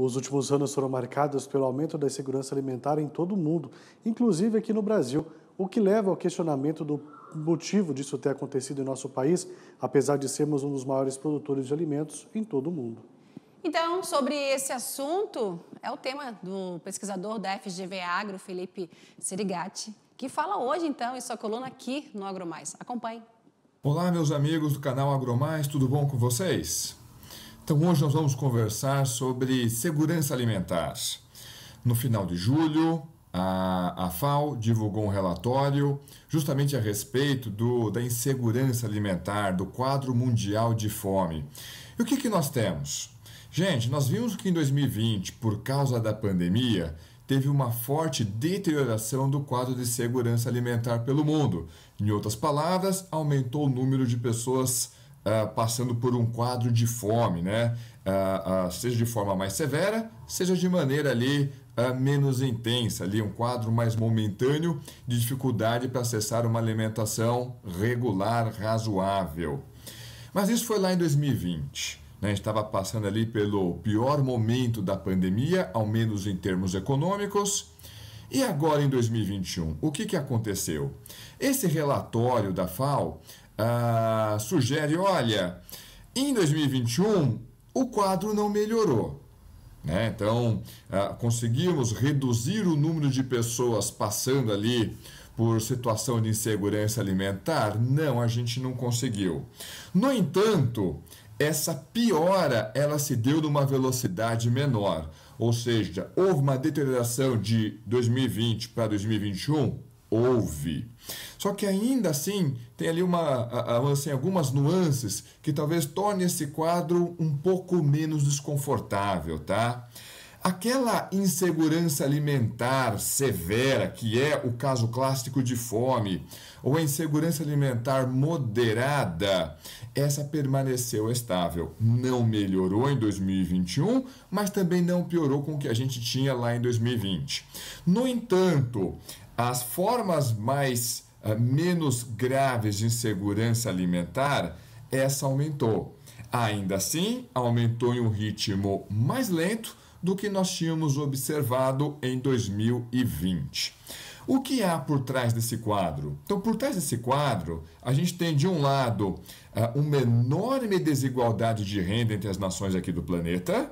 Os últimos anos foram marcados pelo aumento da insegurança alimentar em todo o mundo, inclusive aqui no Brasil, o que leva ao questionamento do motivo disso ter acontecido em nosso país, apesar de sermos um dos maiores produtores de alimentos em todo o mundo. Então, sobre esse assunto, é o tema do pesquisador da FGV Agro, Felipe Serigati, que fala hoje, então, em sua coluna aqui no AgroMais. Acompanhe. Olá, meus amigos do canal AgroMais, tudo bom com vocês? Então, hoje nós vamos conversar sobre segurança alimentar. No final de julho, a, a FAO divulgou um relatório justamente a respeito do, da insegurança alimentar, do quadro mundial de fome. E o que, que nós temos? Gente, nós vimos que em 2020, por causa da pandemia, teve uma forte deterioração do quadro de segurança alimentar pelo mundo. Em outras palavras, aumentou o número de pessoas ah, passando por um quadro de fome, né? Uh, seja de forma mais severa, seja de maneira ali menos intensa, ali um quadro mais momentâneo de dificuldade para acessar uma alimentação regular, razoável. Mas isso foi lá em 2020. Né? Estava passando ali pelo pior momento da pandemia, ao menos em termos econômicos. E agora em 2021, o que, que aconteceu? Esse relatório da FAO ah, sugere: olha, em 2021 o quadro não melhorou. Né? Então, ah, conseguimos reduzir o número de pessoas passando ali por situação de insegurança alimentar? Não, a gente não conseguiu. No entanto, essa piora ela se deu numa velocidade menor, ou seja, houve uma deterioração de 2020 para 2021 ouve. Só que ainda assim tem ali uma, assim, algumas nuances que talvez torne esse quadro um pouco menos desconfortável, tá? Aquela insegurança alimentar severa, que é o caso clássico de fome, ou a insegurança alimentar moderada, essa permaneceu estável. Não melhorou em 2021, mas também não piorou com o que a gente tinha lá em 2020. No entanto, as formas mais eh, menos graves de insegurança alimentar, essa aumentou. Ainda assim, aumentou em um ritmo mais lento do que nós tínhamos observado em 2020. O que há por trás desse quadro? Então, por trás desse quadro, a gente tem de um lado eh, uma enorme desigualdade de renda entre as nações aqui do planeta,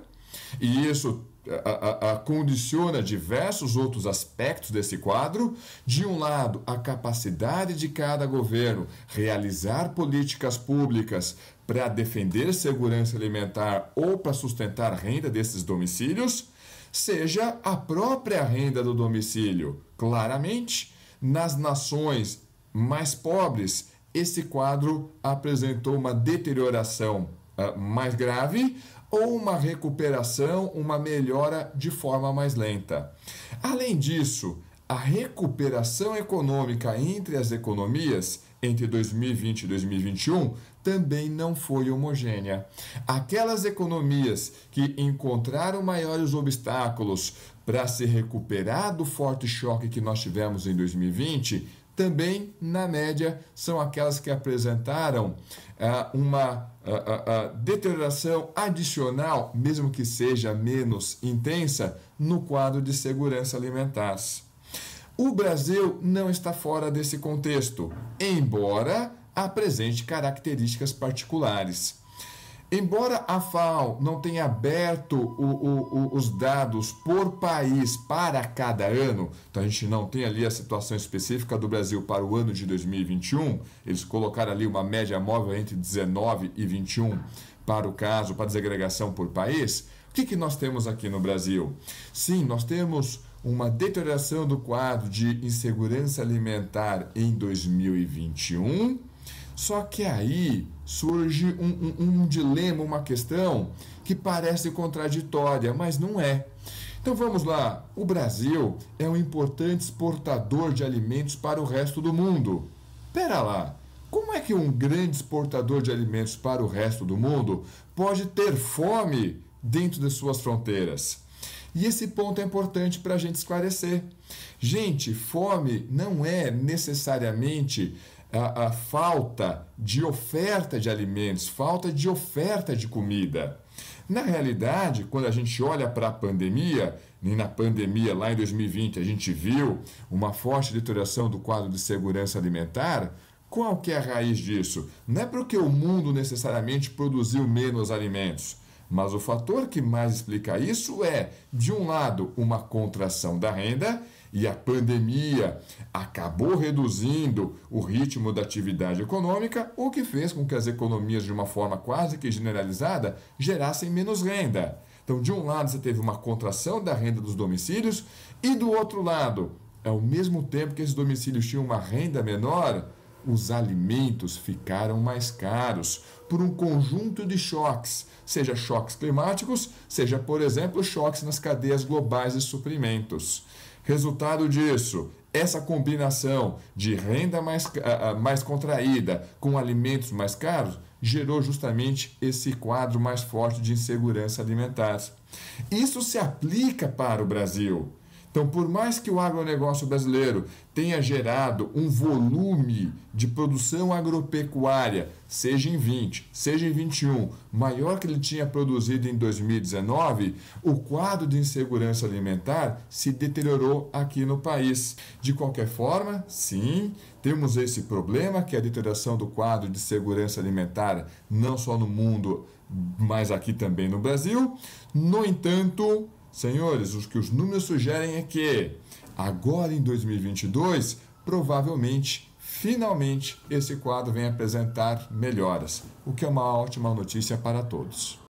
e isso a, a, a condiciona diversos outros aspectos desse quadro. De um lado, a capacidade de cada governo realizar políticas públicas para defender segurança alimentar ou para sustentar a renda desses domicílios, seja a própria renda do domicílio. Claramente, nas nações mais pobres, esse quadro apresentou uma deterioração uh, mais grave ou uma recuperação, uma melhora de forma mais lenta. Além disso, a recuperação econômica entre as economias entre 2020 e 2021 também não foi homogênea. Aquelas economias que encontraram maiores obstáculos para se recuperar do forte choque que nós tivemos em 2020 também, na média, são aquelas que apresentaram eh, uma eh, eh, deterioração adicional, mesmo que seja menos intensa, no quadro de segurança alimentar. O Brasil não está fora desse contexto, embora apresente características particulares. Embora a FAO não tenha aberto o, o, o, os dados por país para cada ano, então a gente não tem ali a situação específica do Brasil para o ano de 2021, eles colocaram ali uma média móvel entre 19 e 21 para o caso, para desagregação por país, o que, que nós temos aqui no Brasil? Sim, nós temos uma deterioração do quadro de insegurança alimentar em 2021 só que aí surge um, um, um dilema, uma questão que parece contraditória, mas não é. Então vamos lá. O Brasil é um importante exportador de alimentos para o resto do mundo. Pera lá. Como é que um grande exportador de alimentos para o resto do mundo pode ter fome dentro de suas fronteiras? E esse ponto é importante para a gente esclarecer. Gente, fome não é necessariamente a, a falta de oferta de alimentos, falta de oferta de comida. Na realidade, quando a gente olha para a pandemia, e na pandemia lá em 2020 a gente viu uma forte deterioração do quadro de segurança alimentar, qual que é a raiz disso? Não é porque o mundo necessariamente produziu menos alimentos mas o fator que mais explica isso é, de um lado, uma contração da renda, e a pandemia acabou reduzindo o ritmo da atividade econômica, o que fez com que as economias, de uma forma quase que generalizada, gerassem menos renda. Então, de um lado, você teve uma contração da renda dos domicílios, e do outro lado, ao mesmo tempo que esses domicílios tinham uma renda menor, os alimentos ficaram mais caros por um conjunto de choques, seja choques climáticos, seja, por exemplo, choques nas cadeias globais de suprimentos. Resultado disso, essa combinação de renda mais, ah, ah, mais contraída com alimentos mais caros gerou justamente esse quadro mais forte de insegurança alimentar. Isso se aplica para o Brasil. Então, por mais que o agronegócio brasileiro tenha gerado um volume de produção agropecuária, seja em 20, seja em 21, maior que ele tinha produzido em 2019, o quadro de insegurança alimentar se deteriorou aqui no país. De qualquer forma, sim, temos esse problema que é a deterioração do quadro de segurança alimentar, não só no mundo, mas aqui também no Brasil. No entanto, Senhores, o que os números sugerem é que, agora em 2022, provavelmente, finalmente, esse quadro vem apresentar melhoras, o que é uma ótima notícia para todos.